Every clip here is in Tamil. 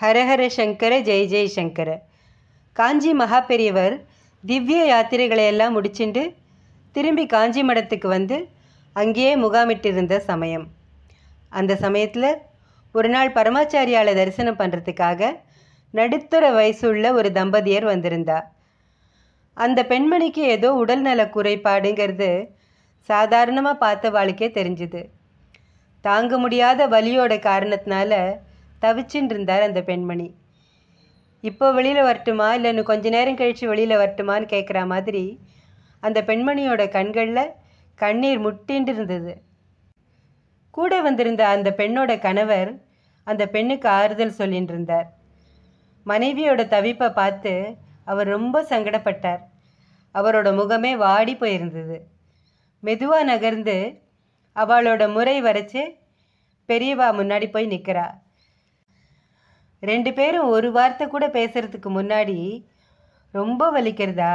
ஹரஹர சங்கர ஜெய் ஜெய் சங்கர காஞ்சி பெரியவர் திவ்ய யாத்திரைகளை எல்லாம் முடிச்சுண்டு திரும்பி காஞ்சி மடத்துக்கு வந்து அங்கேயே முகாமிட்டிருந்த சமயம் அந்த சமயத்தில் ஒரு நாள் பரமாச்சாரியாலை தரிசனம் பண்ணுறதுக்காக நடுத்தர வயசுள்ள ஒரு தம்பதியர் வந்திருந்தா அந்த பெண்மணிக்கு ஏதோ உடல்நல குறைபாடுங்கிறது சாதாரணமாக பார்த்த வாழ்க்கையே தெரிஞ்சுது தாங்க முடியாத வலியோட காரணத்தினால தவிச்சுட்டு இருந்தார் அந்த பெண்மணி இப்போ வெளியில் வரட்டுமா இல்லை இன்னும் கொஞ்ச நேரம் கழித்து வெளியில் வரட்டுமான்னு கேட்குற மாதிரி அந்த பெண்மணியோட கண்களில் கண்ணீர் முட்டின்று இருந்தது கூட வந்திருந்த அந்த பெண்ணோட கணவர் அந்த பெண்ணுக்கு ஆறுதல் சொல்லிட்டு இருந்தார் மனைவியோட தவிப்பை பார்த்து அவர் ரொம்ப சங்கடப்பட்டார் அவரோட முகமே வாடி போயிருந்தது மெதுவாக நகர்ந்து அவளோட முறை வரைச்சு பெரியவா முன்னாடி போய் நிற்கிறாள் ரெண்டு பேரும் ஒரு வார்த்தை கூட பேசுகிறதுக்கு முன்னாடி ரொம்ப வலிக்கிறதா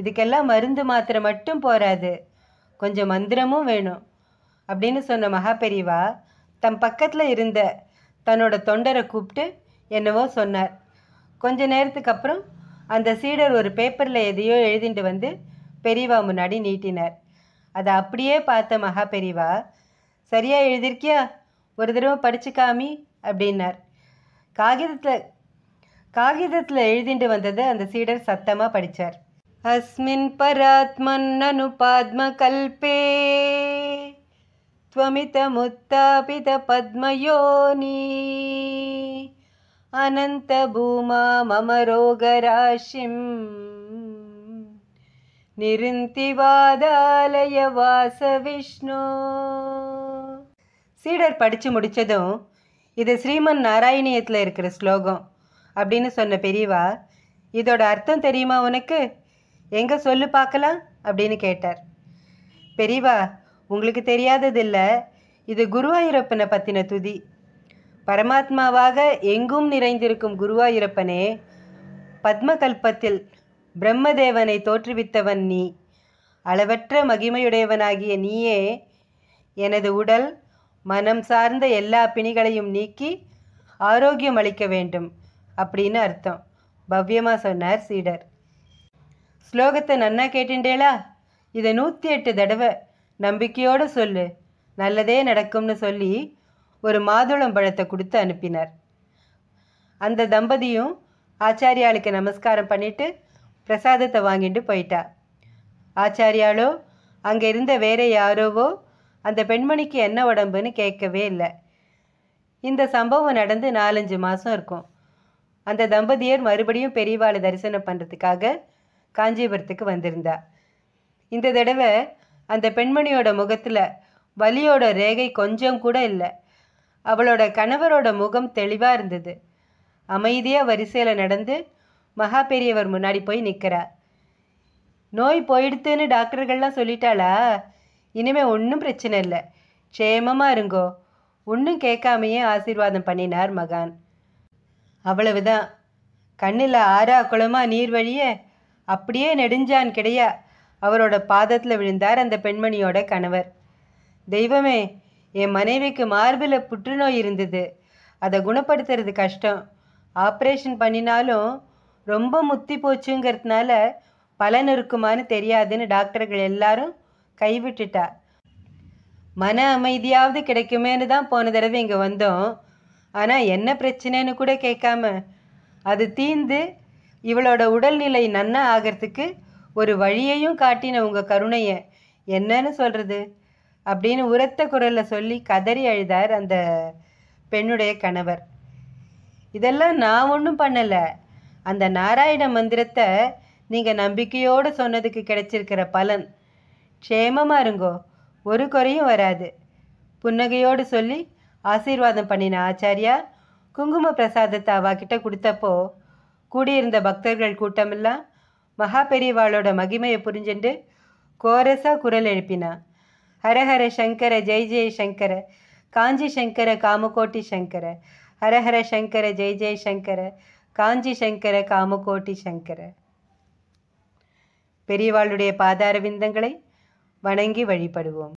இதுக்கெல்லாம் மருந்து மாத்திரை மட்டும் போராது கொஞ்சம் மந்திரமும் வேணும் அப்படின்னு சொன்ன மகாபெரிவா தம் பக்கத்தில் இருந்த தன்னோட தொண்டரை கூப்பிட்டு என்னவோ சொன்னார் கொஞ்ச நேரத்துக்கு அப்புறம் அந்த சீடர் ஒரு பேப்பரில் எதையோ எழுதிட்டு வந்து பெரியவா முன்னாடி நீட்டினார் அதை அப்படியே பார்த்த மகா பெரியவா சரியாக எழுதியிருக்கியா ஒரு தடவை படிச்சு காமி அப்படின்னார் காகிதத்தில் காகிதத்தில் எழுதிண்டு வந்தது அந்த சீடர் சத்தமாக படித்தார் அஸ்மின் பராத்மன் அனுபாத்ம கல்பே முத்தாபித பத்மயோனி அனந்த பூமா மம ரோகராசிம் நிருந்திவாதாலய வாச விஷ்ணு சீடர் படித்து முடித்ததும் இது ஸ்ரீமன் நாராயணியத்தில் இருக்கிற ஸ்லோகம் அப்படின்னு சொன்ன பெரியவா இதோட அர்த்தம் தெரியுமா உனக்கு எங்கே சொல்லு பார்க்கலாம் அப்படின்னு கேட்டார் பெரியவா உங்களுக்கு தெரியாததில்லை இது குருவாயூரப்பனை பற்றின துதி பரமாத்மாவாக எங்கும் நிறைந்திருக்கும் குருவாயூரப்பனே பத்மகல்பத்தில் பிரம்மதேவனை தோற்றுவித்தவன் நீ அளவற்ற மகிமையுடையவனாகிய நீயே எனது உடல் மனம் சார்ந்த எல்லா பிணிகளையும் நீக்கி ஆரோக்கியம் அளிக்க வேண்டும் அப்படின்னு அர்த்தம் பவ்யமாக சொன்னார் சீடர் ஸ்லோகத்தை நன்னா கேட்டுண்டேளா இதை நூற்றி எட்டு தடவை நம்பிக்கையோடு சொல்லு நல்லதே நடக்கும்னு சொல்லி ஒரு மாதுளம் பழத்தை கொடுத்து அனுப்பினார் அந்த தம்பதியும் ஆச்சாரியாளுக்கு நமஸ்காரம் பண்ணிட்டு பிரசாதத்தை வாங்கிட்டு போயிட்டா ஆச்சாரியாலோ அங்கே இருந்த வேற யாரோவோ அந்த பெண்மணிக்கு என்ன உடம்புன்னு கேட்கவே இல்லை இந்த சம்பவம் நடந்து நாலஞ்சு மாதம் இருக்கும் அந்த தம்பதியர் மறுபடியும் பெரியவாளை தரிசனம் பண்ணுறதுக்காக காஞ்சிபுரத்துக்கு வந்திருந்தா இந்த தடவை அந்த பெண்மணியோட முகத்தில் வலியோட ரேகை கொஞ்சம் கூட இல்லை அவளோட கணவரோட முகம் தெளிவாக இருந்தது அமைதியாக வரிசையில் நடந்து மகா பெரியவர் முன்னாடி போய் நிற்கிறா நோய் போயிடுத்துன்னு டாக்டர்கள்லாம் சொல்லிட்டாளா இனிமேல் ஒன்றும் பிரச்சனை இல்லை க்ஷேமமாக இருங்கோ ஒன்றும் கேட்காமையே ஆசீர்வாதம் பண்ணினார் மகான் அவ்வளவுதான் கண்ணில் ஆறா குளமாக நீர் வழிய அப்படியே நெடுஞ்சான் கிடையா அவரோட பாதத்தில் விழுந்தார் அந்த பெண்மணியோட கணவர் தெய்வமே என் மனைவிக்கு மார்பில் புற்றுநோய் இருந்தது அதை குணப்படுத்துறது கஷ்டம் ஆப்ரேஷன் பண்ணினாலும் ரொம்ப முத்தி போச்சுங்கிறதுனால பலன் இருக்குமான்னு தெரியாதுன்னு டாக்டர்கள் எல்லாரும் கைவிட்டுட்டா மன அமைதியாவது கிடைக்குமேனு தான் போன தடவை இங்கே வந்தோம் ஆனால் என்ன பிரச்சனைன்னு கூட கேட்காம அது தீந்து இவளோட உடல்நிலை நன்னா ஆகிறதுக்கு ஒரு வழியையும் காட்டின உங்கள் கருணையை என்னன்னு சொல்கிறது அப்படின்னு உரத்த குரலில் சொல்லி கதறி அழுதார் அந்த பெண்ணுடைய கணவர் இதெல்லாம் நான் ஒன்றும் பண்ணலை அந்த நாராயண மந்திரத்தை நீங்கள் நம்பிக்கையோடு சொன்னதுக்கு கிடைச்சிருக்கிற பலன் க்ஷேமமாக இருங்கோ ஒரு குறையும் வராது புன்னகையோடு சொல்லி ஆசீர்வாதம் பண்ணின ஆச்சாரியா குங்கும பிரசாதத்தை அவாக்கிட்ட கொடுத்தப்போ கூடியிருந்த பக்தர்கள் கூட்டமெல்லாம் மகா பெரியவாளோட மகிமையை புரிஞ்சுண்டு கோரஸாக குரல் எழுப்பினா ஹரஹர சங்கர ஜெய் ஜெய் சங்கர காஞ்சி சங்கர காமகோட்டி சங்கர ஹரஹர சங்கர ஜெய் ஜெய் சங்கர காஞ்சி சங்கர காமகோட்டி சங்கர பெரியவாளுடைய பாதார விந்தங்களை வணங்கி வழிபடுவோம்